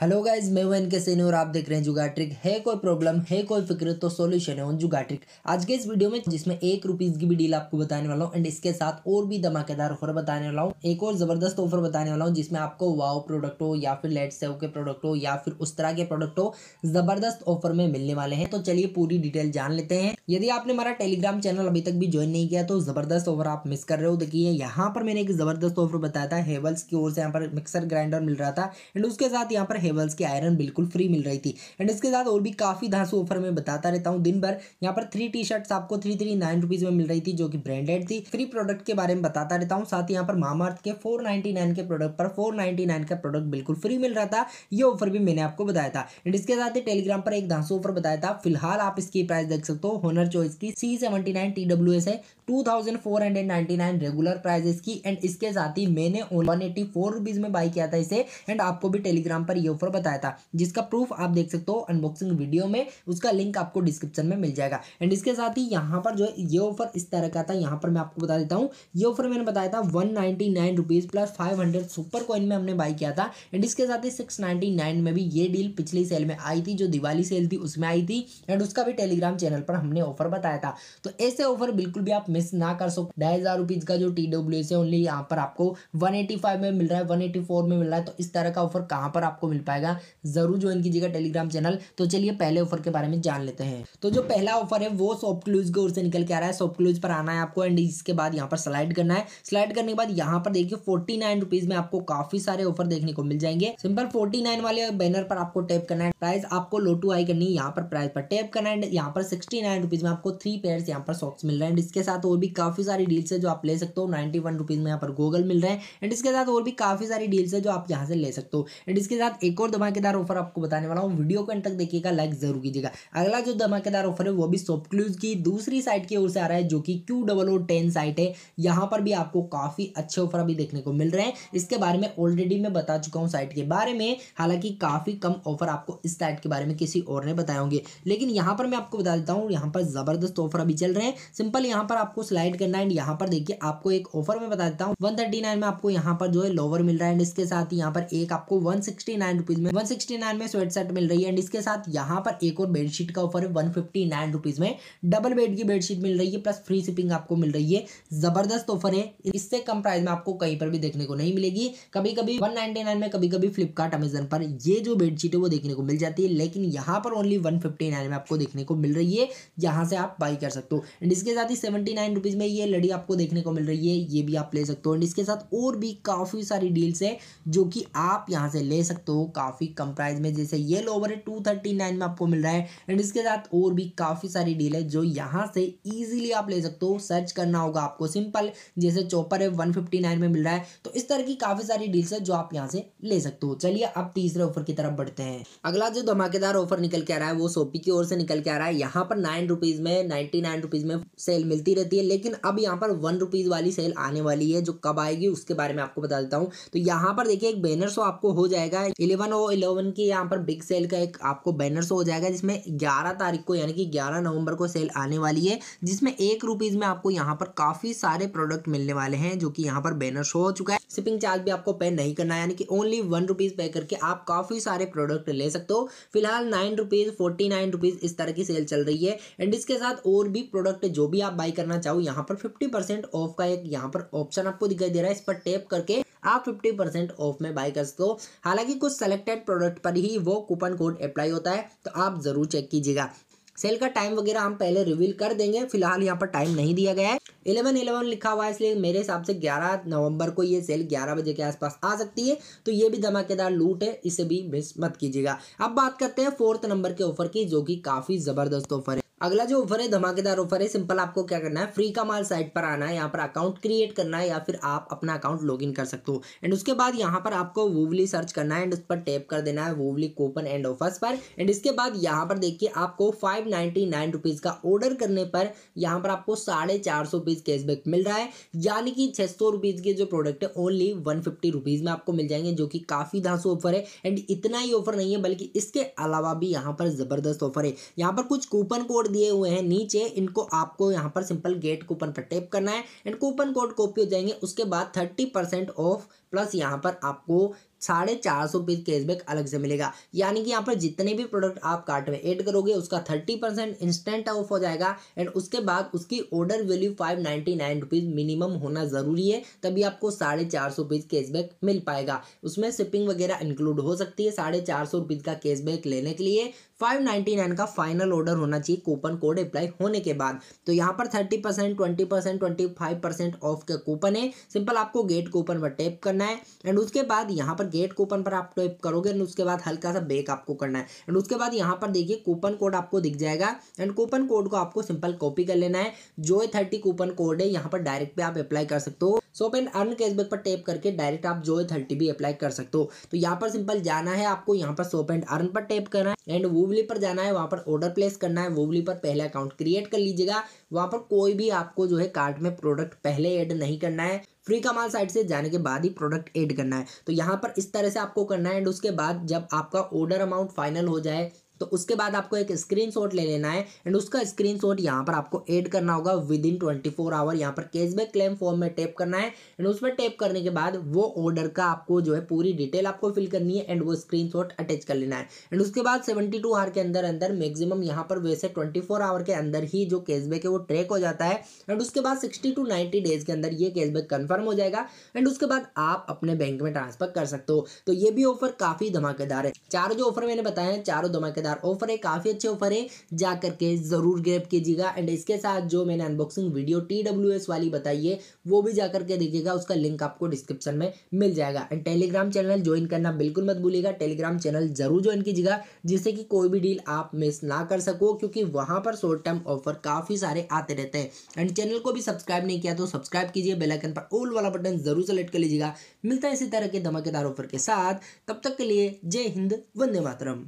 hello guys मैं हूं इनके सीनियर और आप देख रहे हैं जुगा ट्रिक है कोई प्रॉब्लम है कोई फिक्र तो सॉल्यूशन है ऑन जुगा ट्रिक आज के इस वीडियो में जिसमें एक रुपीज़ की भी डील आपको बताने वाला हूं एंड इसके साथ और भी धमाकेदार ऑफर बताने वाला हूं एक और ज़बरदस्त ऑफर बताने वाला हूं जिसमें आपको वाओ प्रोडक्ट हो या फिर लेट सेव के प्रोडक्ट हो या फिर उस तरह के प्रोडक्ट हो ज़बरदस्त ऑफर में मिलने वाले हैं तो चलिए पूरी डिटेल जान लेते हैं यदि आपने हमारा टेलीग्राम चैनल अभी तक भी ज्वाइन नहीं किया तो ज़बरदस्त ऑफर आप मिस कर रहे हो देखिए यहाँ पर मैंने एक ज़बरदस्त ऑफर बताया था हेवल्स की ओर से यहाँ पर मिक्सर ग्राइंडर मिल रहा था एंड उसके साथ यहाँ पर हेवल्स की आयरन बिल्कुल फ्री मिल रही थी एंड इसके साथ और भी काफ़ी धांसू ऑफर मैं बताता रहता हूँ दिन भर यहाँ पर थ्री टी शर्ट्स आपको थ्री थ्री नाइन रुपीज़ में मिल रही थी जो कि ब्रांडेड थी फ्री प्रोडक्ट के बारे में बताता रहता हूँ साथ ही यहाँ पर मामाअर्थ के फोर के प्रोडक्ट पर फोर का प्रोडक्ट बिल्कुल फ्री मिल रहा था ये ऑफर भी मैंने आपको बताया था एंड इसके साथ ही टेलीग्राम पर एक धांसू ऑफर बताया था फिलहाल आप इसकी प्राइस देख सकते हो होनर चॉइस की सी सेवेंटी है 2499 रेगुलर प्राइजेस की एंड इसके साथ ही मैंने वन एट्टी में बाई किया था इसे एंड आपको भी टेलीग्राम पर ये ऑफर बताया था जिसका प्रूफ आप देख सकते हो अनबॉक्सिंग वीडियो में उसका लिंक आपको डिस्क्रिप्शन में मिल जाएगा एंड इसके साथ ही यहाँ पर जो है ये ऑफर इस तरह का था यहाँ पर मैं आपको बता देता हूँ ये ऑफर मैंने बताया था one ninety plus five super coin में हमने बाई किया था एंड इसके साथ ही सिक्स में भी ये डील पिछली सेल में आई थी जो दिवाली सेल थी उसमें आई थी एंड उसका भी टेलीग्राम चैनल पर हमने ऑफर बताया था तो ऐसे ऑफर बिल्कुल भी आप मिस ना कर सको ढाई हज़ार रुपीज़ का जो टी डब्ल्यू एस है ओनली यहाँ पर आपको वन एटी फाइव में मिल रहा है वन एटी फोर में मिल रहा है तो इस तरह का ऑफर कहाँ पर आपको मिल पाएगा ज़रूर ज्वाइन कीजिएगा टेलीग्राम चैनल तो चलिए पहले ऑफर के बारे में जान लेते हैं तो जो पहला ऑफर है वो सॉफ्ट क्लूज की ओर से निकल के आ रहा है सॉफ्ट क्लूज पर आना है आपको एंड इसके बाद यहाँ पर स्लाइड करना है स्लाइड करने के बाद यहाँ पर देखिए फोर्टी नाइन रुपीज़ में आपको काफ़ी सारे ऑफर देखने को मिल जाएंगे सिंपल फोर्टी नाइन वाले बैनर पर आपको टैप करना है प्राइस आपको लोटू आई करनी है यहाँ पर प्राइस पर टैप करना है यहाँ पर सिक्सटी नाइन रुपीज़ में आपको थ्री पेयर यहाँ पर सॉक्स मिल रहे हैं इसके साथ साथ और भी काफ़ी सारी डील्स है जो आप ले सकते हो नाइनटी वन रुपीज़ में यहाँ पर गूगल मिल रहे हैं एंड इसके साथ और भी काफ़ी सारी डील्स है जो आप यहाँ से ले सकते हो एंड इसके साथ एक और धमाकेदार ऑफर आपको बताने वाला हूँ वीडियो को एंड तक देखिएगा लाइक जरूर कीजिएगा अगला जो धमाकेदार ऑफर है वो भी सॉपक्लूज की दूसरी साइट की ओर से आ रहा है जो कि क्यू डबल साइट है यहाँ पर भी आपको काफ़ी अच्छे ऑफर अभी देखने को मिल रहे हैं इसके बारे में ऑलरेडी मैं बता चुका हूँ साइट के बारे में हालांकि काफ़ी कम ऑफर आपको इस साइट के बारे में किसी और ने बताया होंगे लेकिन यहाँ पर मैं आपको बता देता हूँ यहाँ पर ज़बरदस्त ऑफर अभी चल रहे हैं सिंपल यहाँ पर आप आपको स्लाइड करना है यहाँ पर देखिए आपको एक ऑफर में बता देता हूँ वन थर्टी नाइन में आपको यहाँ पर जो है लोवर मिल रहा है एंड इसके साथ यहाँ पर एक आपको वन सिक्सटी नाइन रुपीज में वन सिक्सटी नाइन में स्वेट सेट मिल रही है एंड इसके साथ यहाँ पर एक और बेडशीट का ऑफर है वन फिफ्टी नाइन रुपीज में डबल बेड की बेडशीट मिल रही है प्लस फ्री शिपिंग आपको मिल रही है जबरदस्त ऑफर है इससे कम प्राइस में आपको कहीं पर भी देखने को नहीं मिलेगी कभी कभी वन नाइनटी नाइन में कभी कभी फ्लिपकार्ट अमेजन पर ये जो बेडशीट है वो देखने को मिल जाती है लेकिन यहाँ पर ओनली वन फिफ्टी नाइन में आपको देखने को मिल रही है यहाँ से आप बाई कर सकते हो एंड इसके साथ ही सेवेंटी नाइन रुपीज़ में ये लड़ी आपको देखने को मिल रही है ये भी आप ले सकते हो एंड इसके साथ और भी काफ़ी सारी डील्स है जो कि आप यहाँ से ले सकते हो काफ़ी कम प्राइस में जैसे ये लोवर है टू थर्टी नाइन में आपको मिल रहा है एंड इसके साथ और भी काफ़ी सारी डील है जो यहाँ से ईजिली आप ले सकते हो सर्च करना होगा आपको सिंपल जैसे चौपर है वन फिफ्टी नाइन में मिल रहा है तो इस तरह की काफ़ी सारी डील्स है जो आप यहाँ से ले सकते हो चलिए आप तीसरे ऑफर की तरफ बढ़ते हैं अगला जो धमाकेदार ऑफर निकल के आ रहा है वो सोपी की ओर से निकल के आ रहा है यहाँ पर नाइन रुपीज़ में नाइन्टी नाइन रुपीज़ में सेल मिलती रहती है है लेकिन अब यहाँ पर वन रुपीज़ वाली सेल आने वाली है जो कब आएगी उसके बारे में आपको बता देता हूँ तो यहाँ पर देखिए एक बैनर शो आपको हो जाएगा इलेवन ओ इलेवन की यहाँ पर बिग सेल का एक आपको बैनर शो हो जाएगा जिसमें ग्यारह तारीख को यानी कि ग्यारह नवंबर को सेल आने वाली है जिसमें एक रुपीज़ में आपको यहाँ पर काफ़ी सारे प्रोडक्ट मिलने वाले हैं जो कि यहाँ पर बैनर शो हो चुका है शिपिंग चार्ज भी आपको पे नहीं करना यानी कि ओनली वन रुपीज़ पे करके आप काफ़ी सारे प्रोडक्ट ले सकते हो फिलहाल nine rupees forty nine rupees इस तरह की सेल चल रही है एंड इसके साथ और भी प्रोडक्ट जो भी आप बाई करना करना चाहो यहाँ पर फिफ्टी परसेंट ऑफ का एक यहाँ पर ऑप्शन आपको दिखाई दे रहा है इस पर टैप करके आप 50 परसेंट ऑफ में बाय कर सकते हो हालांकि कुछ सेलेक्टेड प्रोडक्ट पर ही वो कूपन कोड अप्लाई होता है तो आप ज़रूर चेक कीजिएगा सेल का टाइम वगैरह हम पहले रिवील कर देंगे फिलहाल यहाँ पर टाइम नहीं दिया गया है इलेवन इलेवन लिखा हुआ है इसलिए मेरे हिसाब से 11 नवंबर को ये सेल 11 बजे के आसपास आ सकती है तो ये भी धमाकेदार लूट है इसे भी मिस मत कीजिएगा अब बात करते हैं फोर्थ नंबर के ऑफर की जो कि काफ़ी ज़बरदस्त ऑफर है अगला जो ऑफर है धमाकेदार ऑफर है सिंपल आपको क्या करना है फ्री का माल साइट पर आना है यहाँ पर अकाउंट क्रिएट करना है या फिर आप अपना अकाउंट लॉगिन कर सकते हो एंड उसके बाद यहाँ पर आपको वूवली सर्च करना है एंड उस पर टैप कर देना है वूवली कूपन एंड ऑफर्स पर एंड इसके बाद यहाँ पर देखिए आपको फाइव नाइन्टी नाइन रुपीज़ का ऑर्डर करने पर यहाँ पर आपको साढ़े चार सौ रुपीज़ कैशबैक मिल रहा है यानी कि छः सौ रुपीज़ के जो प्रोडक्ट है ओनली वन फिफ्टी रुपीज़ में आपको मिल जाएंगे जो कि काफ़ी धांसू ऑफर है एंड इतना ही ऑफर नहीं है बल्कि इसके अलावा भी यहाँ पर ज़बरदस्त ऑफर है यहाँ पर कुछ कूपन कोड कोड दिए हुए हैं नीचे इनको आपको यहाँ पर सिंपल गेट कूपन पर टेप करना है एंड कूपन कोड कॉपी हो जाएंगे उसके बाद थर्टी परसेंट ऑफ प्लस यहाँ पर आपको साढ़े चार सौ रुपीज़ कैशबैक अलग से मिलेगा यानी कि यहाँ पर जितने भी प्रोडक्ट आप कार्ट में ऐड करोगे उसका थर्टी परसेंट इंस्टेंट ऑफ हो जाएगा एंड उसके बाद उसकी order value five ninety nine rupees minimum होना ज़रूरी है तभी आपको साढ़े चार सौ रुपीज़ कैशबैक मिल पाएगा उसमें शिपिंग वगैरह इंक्लूड हो सकती है साढ़े चार सौ रुपीज़ का कैशबैक लेने के लिए फाइव नाइन्टी नाइन का फाइनल ऑर्डर होना चाहिए कूपन कोड अप्लाई होने के बाद तो यहाँ पर thirty percent twenty percent twenty five percent off का कूपन है सिंपल आपको गेट कूपन पर टैप करना है एंड उसके बाद यहाँ पर गेट कूपन पर आप टाइप करोगे एंड उसके बाद हल्का सा बेक आपको करना है एंड उसके बाद यहाँ पर देखिए कूपन कोड आपको दिख जाएगा एंड कूपन कोड को आपको सिंपल कॉपी कर लेना है जो थर्टी कूपन कोड है यहाँ पर डायरेक्ट पे आप अप्लाई कर सकते हो सो एंड अर्न कैशबैक पर टेप करके डायरेक्ट आप जो थर्टी भी अप्लाई कर सकते हो तो यहाँ पर सिंपल जाना है आपको यहाँ पर सोप एंड अर्न पर टेप करना है एंड वूवली पर जाना है वहाँ पर ऑर्डर प्लेस करना है वूवली पर पहले अकाउंट क्रिएट कर लीजिएगा वहाँ पर कोई भी आपको जो है कार्ट में प्रोडक्ट पहले ऐड नहीं करना है फ्री कमाल साइट से जाने के बाद ही प्रोडक्ट ऐड करना है तो यहाँ पर इस तरह से आपको करना है एंड उसके बाद जब आपका ऑर्डर अमाउंट फाइनल हो जाए तो उसके बाद आपको एक शॉट ले लेना है एंड उसका शॉट यहाँ पर आपको एड करना होगा within twenty four hour यहाँ पर कैशबैक क्लेम फॉर्म में टैप करना है एंड उसमें टैप करने के बाद वो ऑर्डर का आपको जो है पूरी डिटेल आपको फिल करनी है एंड वो स्क्रीन अटैच कर लेना है एंड उसके बाद सेवेंटी टू आवर के अंदर अंदर मैक्सिमम यहाँ पर वैसे ट्वेंटी फोर आवर के अंदर ही जो कैशबैक है वो ट्रैक हो जाता है एंड उसके बाद सिक्सटी टू नाइनटी डेज के अंदर ये कैशबैक कन्फर्म हो जाएगा एंड उसके बाद आप अपने बैंक में ट्रांसफर कर सकते हो तो ये भी ऑफर काफ़ी धमाकेदार है चारों जो ऑफर मैंने बताया है चारों धमाकेदार मज़ेदार ऑफर है काफ़ी अच्छे ऑफर है जाकर के ज़रूर ग्रेप कीजिएगा एंड इसके साथ जो मैंने अनबॉक्सिंग वीडियो टी वाली बताई है वो भी जाकर के देखिएगा उसका लिंक आपको डिस्क्रिप्शन में मिल जाएगा एंड टेलीग्राम चैनल ज्वाइन करना बिल्कुल मत भूलिएगा टेलीग्राम चैनल ज़रूर ज्वाइन कीजिएगा जिससे कि कोई भी डील आप मिस ना कर सको क्योंकि वहां पर शॉर्ट टर्म ऑफर काफ़ी सारे आते रहते हैं एंड चैनल को भी सब्सक्राइब नहीं किया तो सब्सक्राइब कीजिए बेलाइकन पर ओल वाला बटन ज़रूर सेलेक्ट कर लीजिएगा मिलता है इसी तरह के धमाकेदार ऑफर के साथ तब तक के लिए जय हिंद वंदे मातरम